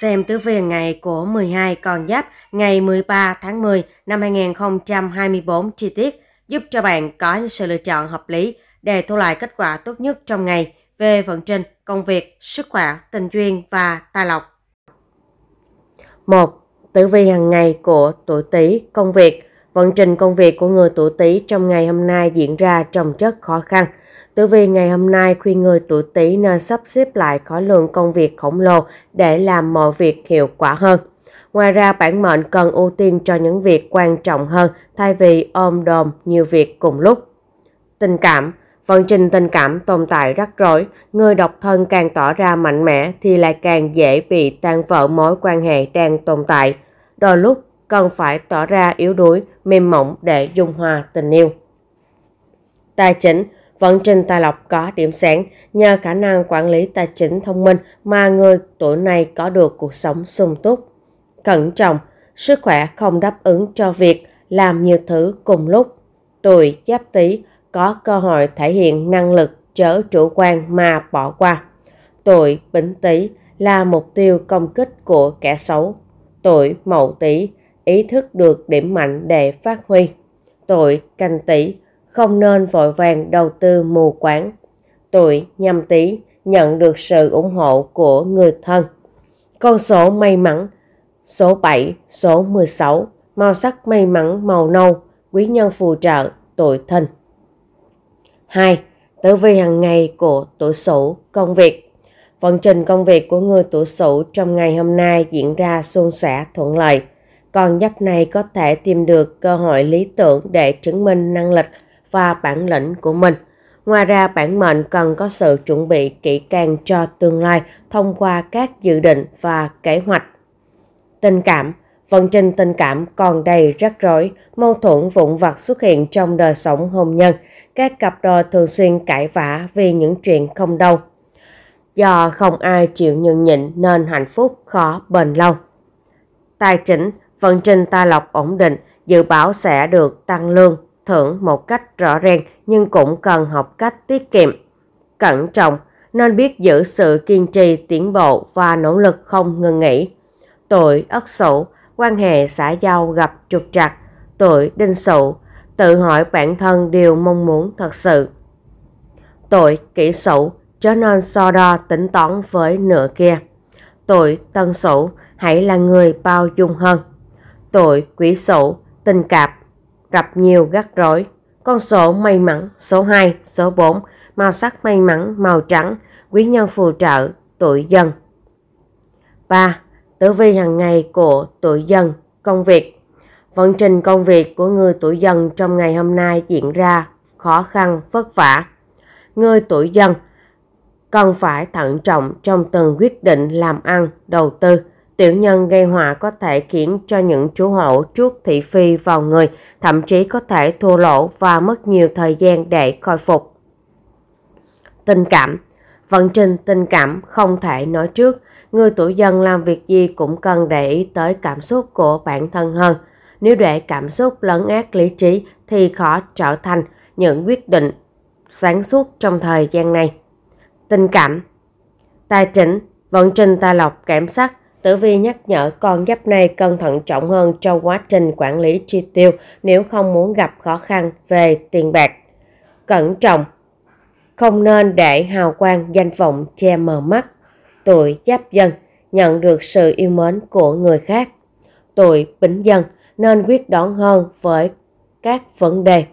xem tứ vi ngày của 12 con giáp ngày 13 tháng 10 năm 2024 chi tiết giúp cho bạn có những sự lựa chọn hợp lý để thu lại kết quả tốt nhất trong ngày về vận trình, công việc, sức khỏe, tình duyên và tài lộc. 1. Tử vi hàng ngày của tuổi Tý, công việc. Vận trình công việc của người tuổi Tý trong ngày hôm nay diễn ra trong chất khó khăn – Tử vi ngày hôm nay khuyên người tuổi Tý nên sắp xếp lại khối lượng công việc khổng lồ để làm mọi việc hiệu quả hơn. Ngoài ra, bản mệnh cần ưu tiên cho những việc quan trọng hơn thay vì ôm đồm nhiều việc cùng lúc. Tình cảm Vận trình tình cảm tồn tại rắc rối, người độc thân càng tỏ ra mạnh mẽ thì lại càng dễ bị tan vỡ mối quan hệ đang tồn tại. Đôi lúc cần phải tỏ ra yếu đuối, mềm mỏng để dung hòa tình yêu. Tài chính Vận trình tài lộc có điểm sáng nhờ khả năng quản lý tài chính thông minh mà người tuổi này có được cuộc sống sung túc. Cẩn trọng, sức khỏe không đáp ứng cho việc làm nhiều thứ cùng lúc. Tuổi giáp tý có cơ hội thể hiện năng lực chớ chủ quan mà bỏ qua. Tuổi bính tý là mục tiêu công kích của kẻ xấu. Tuổi mậu tý ý thức được điểm mạnh để phát huy. Tuổi canh tý không nên vội vàng đầu tư mù quáng. Tuổi nhâm tý nhận được sự ủng hộ của người thân. Con số may mắn số 7, số 16, màu sắc may mắn màu nâu, quý nhân phù trợ tuổi thìn. 2. Tử vi hàng ngày của tuổi Sửu, công việc. Vận trình công việc của người tuổi Sửu trong ngày hôm nay diễn ra suôn sẻ thuận lợi. Con giáp này có thể tìm được cơ hội lý tưởng để chứng minh năng lực và bản lĩnh của mình. Ngoài ra, bản mệnh cần có sự chuẩn bị kỹ càng cho tương lai thông qua các dự định và kế hoạch. Tình cảm Vận trình tình cảm còn đầy rắc rối, mâu thuẫn vụn vặt xuất hiện trong đời sống hôn nhân. Các cặp đôi thường xuyên cãi vã vì những chuyện không đâu. Do không ai chịu nhường nhịn nên hạnh phúc khó bền lâu. Tài chính, vận trình tài lộc ổn định, dự báo sẽ được tăng lương, thưởng một cách rõ ràng nhưng cũng cần học cách tiết kiệm, cẩn trọng nên biết giữ sự kiên trì tiến bộ và nỗ lực không ngừng nghỉ. Tuổi Ất Sửu, quan hệ xã giao gặp trục trặc. Tuổi Đinh Sửu, tự hỏi bản thân điều mong muốn thật sự. Tuổi Kỷ Sửu, trở nên so đo tính toán với nửa kia. Tuổi Tân Sửu, hãy là người bao dung hơn. Tuổi Quý Sửu, tình cảm gặp nhiều gắt rỗi. Con số may mắn số 2, số 4, màu sắc may mắn màu trắng, quý nhân phù trợ, tuổi dần. 3. Tử vi hàng ngày của tuổi dần, công việc. Vận trình công việc của người tuổi dần trong ngày hôm nay diễn ra khó khăn, vất vả. Người tuổi dần cần phải thận trọng trong từng quyết định làm ăn, đầu tư Tiểu nhân gây họa có thể khiến cho những chủ hộ trước thị phi vào người, thậm chí có thể thua lỗ và mất nhiều thời gian để khôi phục. Tình cảm Vận trình tình cảm không thể nói trước. Người tuổi dân làm việc gì cũng cần để ý tới cảm xúc của bản thân hơn. Nếu để cảm xúc lấn át lý trí thì khó trở thành những quyết định sáng suốt trong thời gian này. Tình cảm Tài chính, vận trình tài lộc cảm sắc Tử Vi nhắc nhở con giáp này cần thận trọng hơn trong quá trình quản lý chi tiêu nếu không muốn gặp khó khăn về tiền bạc. Cẩn trọng, không nên để hào quang danh vọng che mờ mắt. Tuổi giáp dần nhận được sự yêu mến của người khác. Tuổi bính dần nên quyết đoán hơn với các vấn đề.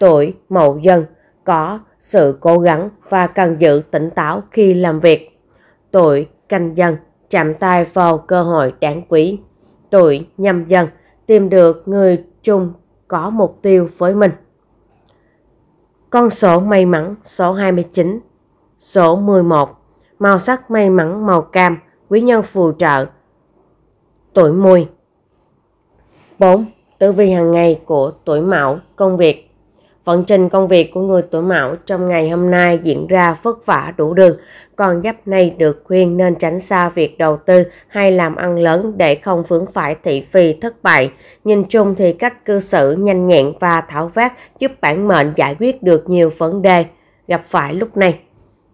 Tuổi mậu dần có sự cố gắng và cần giữ tỉnh táo khi làm việc. Tuổi canh dần chạm tay vào cơ hội đáng quý. Tuổi nhâm dần tìm được người chung có mục tiêu với mình. Con số may mắn số 29, số 11, màu sắc may mắn màu cam, quý nhân phù trợ, tuổi mùi. 4. Tử vi hàng ngày của tuổi mão, công việc. Vận trình công việc của người tuổi mão trong ngày hôm nay diễn ra vất vả đủ đường. còn giáp này được khuyên nên tránh xa việc đầu tư hay làm ăn lớn để không vướng phải thị phi thất bại. Nhìn chung thì cách cư xử nhanh nhẹn và thảo vát giúp bản mệnh giải quyết được nhiều vấn đề gặp phải lúc này.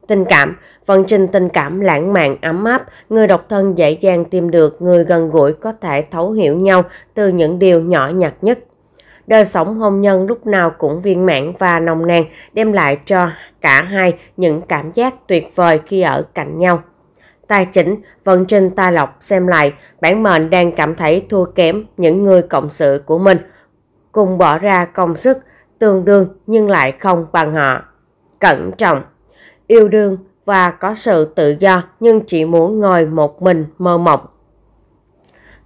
Tình cảm, vận trình tình cảm lãng mạn ấm áp, người độc thân dễ dàng tìm được người gần gũi có thể thấu hiểu nhau từ những điều nhỏ nhặt nhất đời sống hôn nhân lúc nào cũng viên mãn và nồng nàn, đem lại cho cả hai những cảm giác tuyệt vời khi ở cạnh nhau. Tài chính, vận trình tài lộc xem lại, bản mệnh đang cảm thấy thua kém những người cộng sự của mình, cùng bỏ ra công sức tương đương nhưng lại không bằng họ. Cẩn trọng, yêu đương và có sự tự do nhưng chỉ muốn ngồi một mình mơ mộng.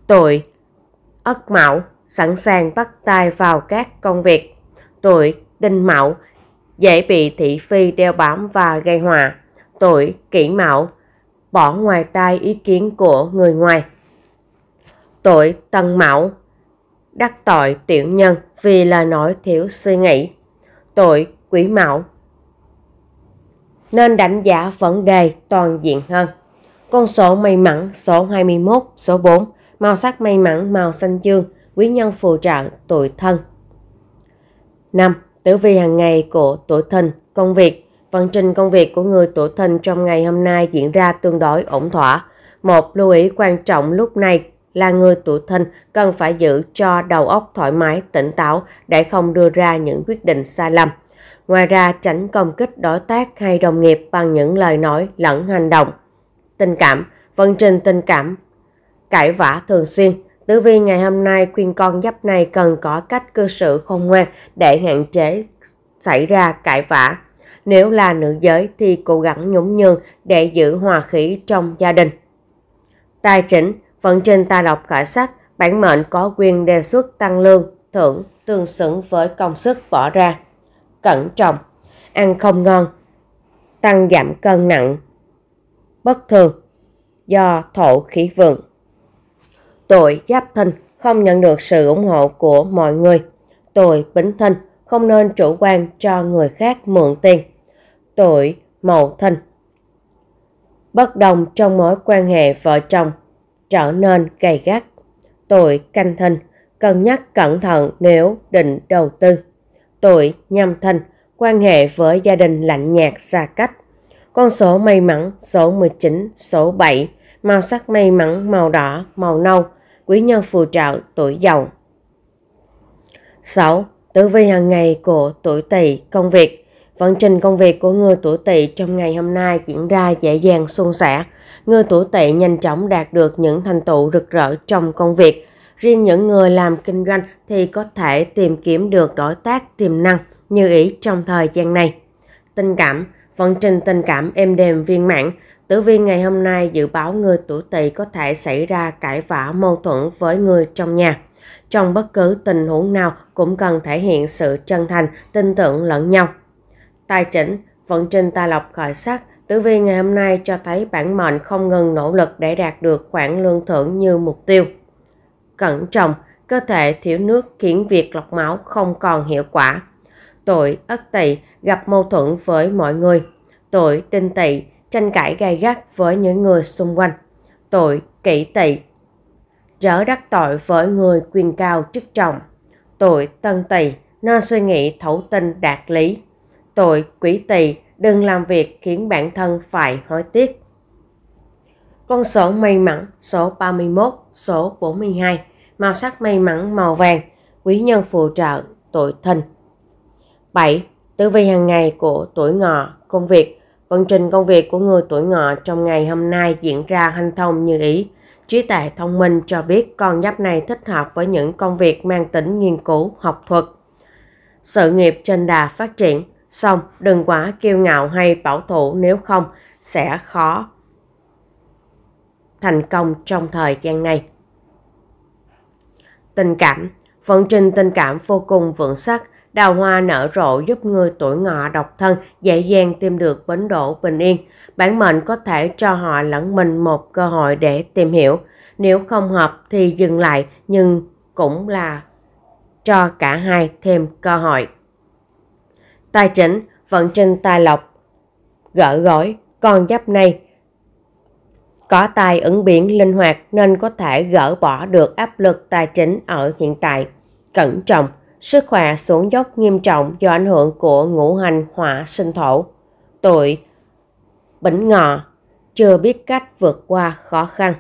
Tội, Ất Mão sẵn sàng bắt tay vào các công việc. Tuổi đinh mão dễ bị thị phi đeo bám và gây hòa. Tuổi kỷ mão bỏ ngoài tai ý kiến của người ngoài. Tuổi tân mão đắc tội tiểu nhân vì lời nói thiếu suy nghĩ. Tuổi quý mão nên đánh giá vấn đề toàn diện hơn. Con số may mắn số 21, số 4, màu sắc may mắn màu xanh dương – Quý nhân phù trợ tuổi thân. 5. Tử vi hàng ngày của tuổi thân, công việc. Vận trình công việc của người tuổi thân trong ngày hôm nay diễn ra tương đối ổn thỏa. Một lưu ý quan trọng lúc này là người tuổi thân cần phải giữ cho đầu óc thoải mái, tỉnh táo để không đưa ra những quyết định sai lầm. Ngoài ra, tránh công kích đối tác hay đồng nghiệp bằng những lời nói lẫn hành động. Tình cảm, vận trình tình cảm, cãi vã thường xuyên, Tử vi ngày hôm nay khuyên con giáp này cần có cách cư xử khôn ngoan để hạn chế xảy ra cãi vã. Nếu là nữ giới thì cố gắng nhún nhường để giữ hòa khí trong gia đình. Tài chính, vận trình tài lộc khởi sắc, bản mệnh có quyền đề xuất tăng lương, thưởng tương xứng với công sức bỏ ra. Cẩn trọng, ăn không ngon, tăng giảm cân nặng, bất thường, do thổ khí vượng tội Giáp thân không nhận được sự ủng hộ của mọi người. tội Bính thân không nên chủ quan cho người khác mượn tiền. tội Mậu thân Bất đồng trong mối quan hệ vợ chồng trở nên gay gắt. tội canh thân cân nhắc cẩn thận nếu định đầu tư. tội nhâm thân quan hệ với gia đình lạnh nhạt xa cách. Con số may mắn số 19, số 7, màu sắc may mắn màu đỏ, màu nâu quý nhân phù trợ tuổi giàu. 6. Tử vi hàng ngày của tuổi tỵ công việc Vận trình công việc của người tuổi tỵ trong ngày hôm nay diễn ra dễ dàng suôn sẻ. Người tuổi tỵ nhanh chóng đạt được những thành tựu rực rỡ trong công việc. Riêng những người làm kinh doanh thì có thể tìm kiếm được đối tác tiềm năng như ý trong thời gian này. Tình cảm Vận trình tình cảm êm đềm viên mãn, tử vi ngày hôm nay dự báo người tuổi tỵ có thể xảy ra cãi vã mâu thuẫn với người trong nhà. Trong bất cứ tình huống nào cũng cần thể hiện sự chân thành, tin tưởng lẫn nhau. Tài chính vận trình tài lộc khởi sắc, tử vi ngày hôm nay cho thấy bản mệnh không ngừng nỗ lực để đạt được khoản lương thưởng như mục tiêu. Cẩn trọng, cơ thể thiếu nước khiến việc lọc máu không còn hiệu quả tội ất tỵ gặp mâu thuẫn với mọi người, tội đinh tỵ tranh cãi gay gắt với những người xung quanh, tội kỷ tỵ trở đắc tội với người quyền cao chức trọng, tội tân tỵ nên suy nghĩ thấu tinh đạt lý, tội quỷ tỵ đừng làm việc khiến bản thân phải hối tiếc. Con số may mắn số 31, số 42, màu sắc may mắn màu vàng, quý nhân phù trợ, tội thìn. 7. tử vi hàng ngày của tuổi ngọ, công việc. Vận trình công việc của người tuổi ngọ trong ngày hôm nay diễn ra hanh thông như ý. Trí tuệ thông minh cho biết con giáp này thích hợp với những công việc mang tính nghiên cứu, học thuật. Sự nghiệp trên đà phát triển, xong đừng quá kiêu ngạo hay bảo thủ nếu không sẽ khó thành công trong thời gian này. Tình cảm Vận trình tình cảm vô cùng vững sắc, đào hoa nở rộ giúp người tuổi ngọ độc thân dễ dàng tìm được bến đỗ bình yên. Bản mệnh có thể cho họ lẫn mình một cơ hội để tìm hiểu. Nếu không hợp thì dừng lại nhưng cũng là cho cả hai thêm cơ hội. Tài chính, vận trình tài lộc, gỡ gói con giáp này có tài ứng biến linh hoạt nên có thể gỡ bỏ được áp lực tài chính ở hiện tại. Cẩn trọng, sức khỏe xuống dốc nghiêm trọng do ảnh hưởng của ngũ hành hỏa sinh thổ. Tuổi Bỉnh Ngọ chưa biết cách vượt qua khó khăn.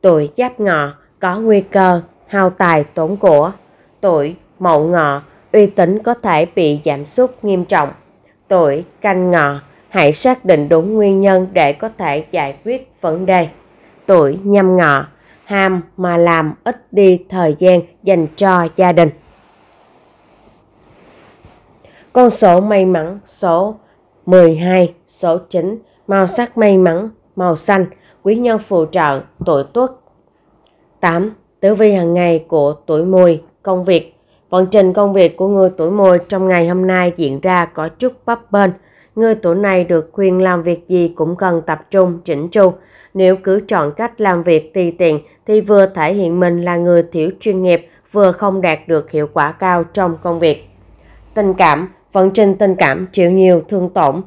Tuổi Giáp Ngọ có nguy cơ hao tài tốn của. Tuổi Mậu Ngọ uy tín có thể bị giảm sút nghiêm trọng. Tuổi Canh Ngọ hãy xác định đúng nguyên nhân để có thể giải quyết vấn đề. Tuổi Nhâm Ngọ ham mà làm ít đi thời gian dành cho gia đình. Con số may mắn số 12, số 9, màu sắc may mắn, màu xanh, quý nhân phù trợ, tuổi tuất. 8. Tử vi hàng ngày của tuổi mùi, công việc. Vận trình công việc của người tuổi mùi trong ngày hôm nay diễn ra có chút bấp bênh. Người tuổi này được khuyên làm việc gì cũng cần tập trung, chỉnh chu. Nếu cứ chọn cách làm việc tùy tiện thì vừa thể hiện mình là người thiểu chuyên nghiệp, vừa không đạt được hiệu quả cao trong công việc. Tình cảm vận trình tình cảm chịu nhiều thương tổn.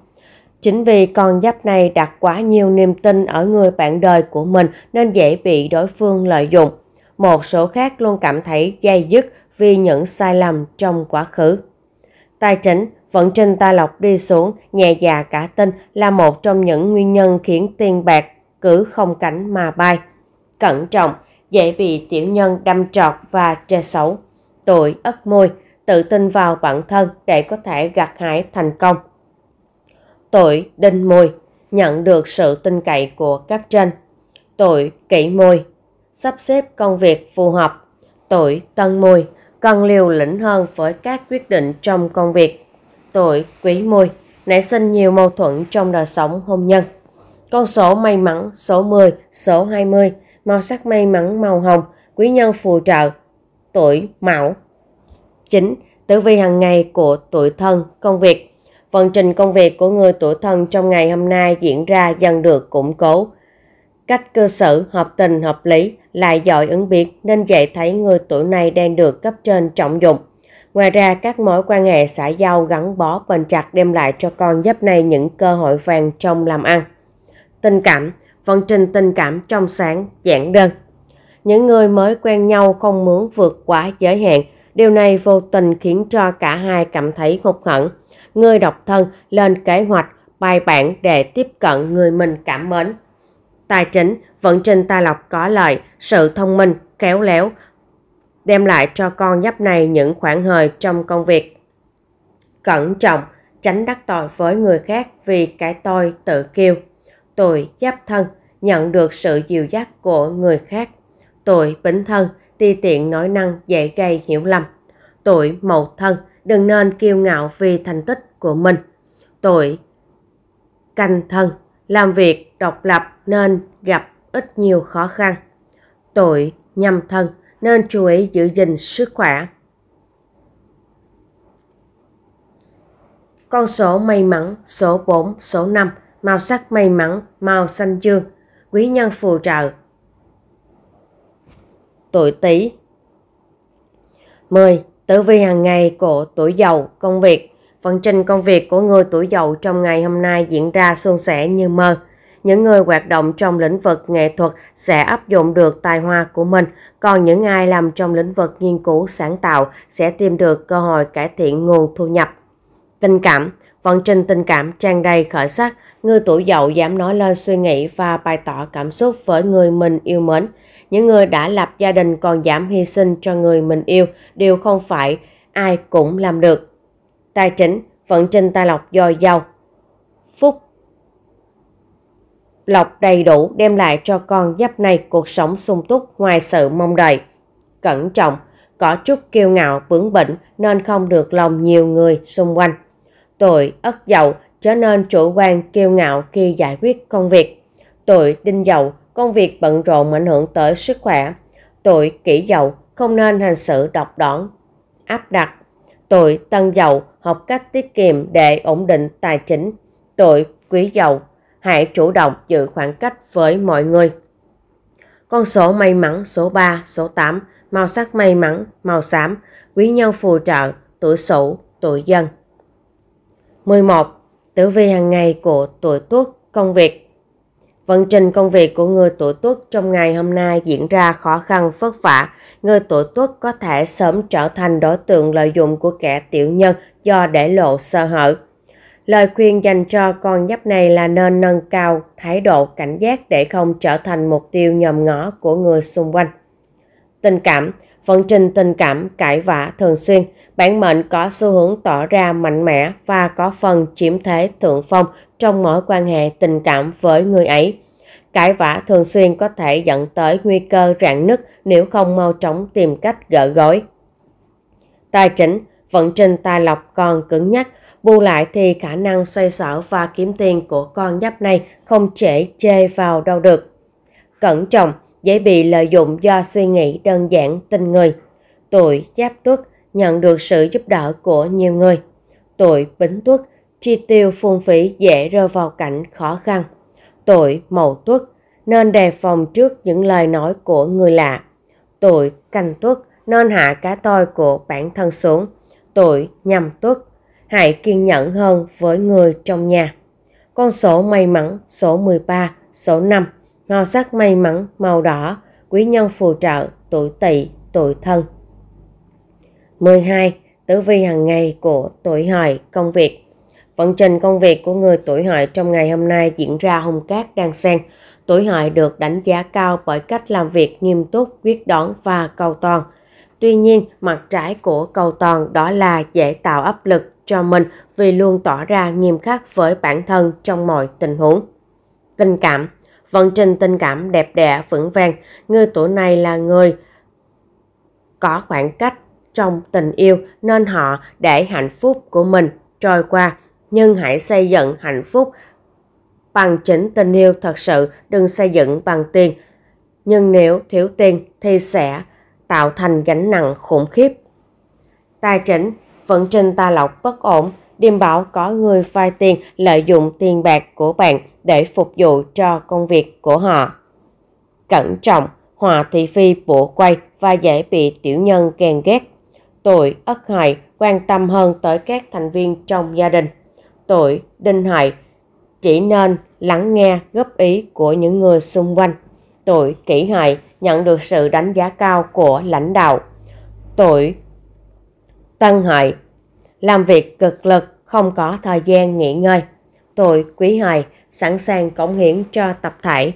Chính vì con giáp này đặt quá nhiều niềm tin ở người bạn đời của mình nên dễ bị đối phương lợi dụng. Một số khác luôn cảm thấy dây dứt vì những sai lầm trong quá khứ. Tài chính, vận trình tài lộc đi xuống, nhẹ già dạ cả tin là một trong những nguyên nhân khiến tiền bạc cứ không cánh mà bay. Cẩn trọng, dễ bị tiểu nhân đâm trọt và che xấu. tội ất môi, tự tin vào bản thân để có thể gặt hái thành công. tội Đinh Mùi nhận được sự tin cậy của cấp trên. tội Kỷ Mùi sắp xếp công việc phù hợp. tội Tân Mùi cần liều lĩnh hơn với các quyết định trong công việc. tội Quý Mùi nảy sinh nhiều mâu thuẫn trong đời sống hôn nhân. Con số may mắn số 10, số 20, màu sắc may mắn màu hồng, quý nhân phù trợ. Tuổi Mão chính, tử vi hàng ngày của tuổi thân, công việc. Vận trình công việc của người tuổi thân trong ngày hôm nay diễn ra dần được củng cố. Cách cư xử hợp tình hợp lý, lại giỏi ứng biến nên dễ thấy người tuổi này đang được cấp trên trọng dụng. Ngoài ra, các mối quan hệ xã giao gắn bó bền chặt đem lại cho con giáp này những cơ hội vàng trong làm ăn. Tình cảm, vận trình tình cảm trong sáng, giản đơn. Những người mới quen nhau không muốn vượt quá giới hạn Điều này vô tình khiến cho cả hai cảm thấy hụt hẫn. Người độc thân lên kế hoạch bài bản để tiếp cận người mình cảm mến. Tài chính, vận trình tài lộc có lợi, sự thông minh, khéo léo, đem lại cho con nhóc này những khoảng hời trong công việc. Cẩn trọng, tránh đắc tội với người khác vì cái tôi tự kiêu. Tuổi giáp thân, nhận được sự dịu dắt của người khác. Tuổi bính thân, ti tiện nói năng dễ gây hiểu lầm. tội mậu thân, đừng nên kiêu ngạo vì thành tích của mình. tội canh thân, làm việc độc lập nên gặp ít nhiều khó khăn. tội nhâm thân, nên chú ý giữ gìn sức khỏe. Con số may mắn số 4, số 5, màu sắc may mắn, màu xanh dương, quý nhân phù trợ tuổi Tý. 10. Tử vi hàng ngày của tuổi Dậu, công việc. Vận trình công việc của người tuổi Dậu trong ngày hôm nay diễn ra suôn sẻ như mơ. Những người hoạt động trong lĩnh vực nghệ thuật sẽ áp dụng được tài hoa của mình, còn những ai làm trong lĩnh vực nghiên cứu sáng tạo sẽ tìm được cơ hội cải thiện nguồn thu nhập. Tình cảm Vận trình tình cảm tràn đầy khởi sắc, người tuổi dậu dám nói lên suy nghĩ và bày tỏ cảm xúc với người mình yêu mến. Những người đã lập gia đình còn giảm hy sinh cho người mình yêu đều không phải ai cũng làm được. Tài chính, vận trình tài lộc dồi dào. Phúc lộc đầy đủ đem lại cho con giáp này cuộc sống sung túc ngoài sự mong đợi. Cẩn trọng, có chút kiêu ngạo bướng bỉnh nên không được lòng nhiều người xung quanh. Tuổi ất dậu trở nên chủ quan kiêu ngạo khi giải quyết công việc. Tuổi đinh dậu công việc bận rộn ảnh hưởng tới sức khỏe. Tuổi kỷ dậu không nên hành sự độc đoán, áp đặt. Tuổi tân dậu học cách tiết kiệm để ổn định tài chính. Tuổi quý dậu hãy chủ động giữ khoảng cách với mọi người. Con số may mắn số 3, số 8, màu sắc may mắn, màu xám, quý nhân phù trợ, tuổi sửu, tuổi dân. 11. Tử vi hàng ngày của tuổi tuất công việc Vận trình công việc của người tuổi tuất trong ngày hôm nay diễn ra khó khăn vất vả. Người tuổi tuất có thể sớm trở thành đối tượng lợi dụng của kẻ tiểu nhân do để lộ sơ hở. Lời khuyên dành cho con giáp này là nên nâng cao thái độ cảnh giác để không trở thành mục tiêu nhòm ngó của người xung quanh. Tình cảm, vận trình tình cảm cãi vã thường xuyên, bản mệnh có xu hướng tỏ ra mạnh mẽ và có phần chiếm thế thượng phong trong mối quan hệ tình cảm với người ấy. Cãi vã thường xuyên có thể dẫn tới nguy cơ rạn nứt nếu không mau chóng tìm cách gỡ gối. Tài chính, vận trình tài lộc còn cứng nhắc, bù lại thì khả năng xoay sở và kiếm tiền của con giáp này không trễ chê vào đâu được. Cẩn trọng, dễ bị lợi dụng do suy nghĩ đơn giản tình người. Tuổi Giáp Tuất nhận được sự giúp đỡ của nhiều người. Tuổi Bính Tuất chi tiêu phung phí dễ rơi vào cảnh khó khăn. Tuổi Mậu Tuất nên đề phòng trước những lời nói của người lạ. Tuổi Canh Tuất nên hạ cá tôi của bản thân xuống. Tuổi Nhâm Tuất hãy kiên nhẫn hơn với người trong nhà. Con số may mắn số 13, số 5 nho sắc may mắn, màu đỏ, quý nhân phù trợ, tuổi tỵ, tuổi thân. 12. Tử vi hàng ngày của tuổi hợi công việc Vận trình công việc của người tuổi hợi trong ngày hôm nay diễn ra hung cát đang sen Tuổi hợi được đánh giá cao bởi cách làm việc nghiêm túc, quyết đoán và cầu toàn. Tuy nhiên, mặt trái của cầu toàn đó là dễ tạo áp lực cho mình vì luôn tỏ ra nghiêm khắc với bản thân trong mọi tình huống. Tình cảm vận trình tình cảm đẹp đẽ vững vàng, người tuổi này là người có khoảng cách trong tình yêu nên họ để hạnh phúc của mình trôi qua. Nhưng hãy xây dựng hạnh phúc bằng chính tình yêu thật sự, đừng xây dựng bằng tiền. Nhưng nếu thiếu tiền thì sẽ tạo thành gánh nặng khủng khiếp. Tài chính, vận trình tài lộc bất ổn, điềm bảo có người vay tiền lợi dụng tiền bạc của bạn để phục vụ cho công việc của họ. Cẩn trọng, hòa thị phi bổ quay và dễ bị tiểu nhân ghen ghét. Tội ất hại quan tâm hơn tới các thành viên trong gia đình. Tội đinh hại chỉ nên lắng nghe góp ý của những người xung quanh. Tội kỹ hại nhận được sự đánh giá cao của lãnh đạo. Tội tân hại làm việc cực lực, không có thời gian nghỉ ngơi. Tôi Quý Hời sẵn sàng cống hiến cho tập thể.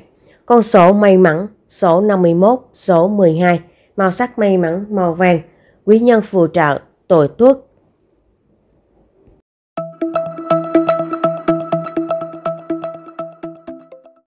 Con số may mắn, số 51, số 12, màu sắc may mắn màu vàng, quý nhân phù trợ, tuổi tuất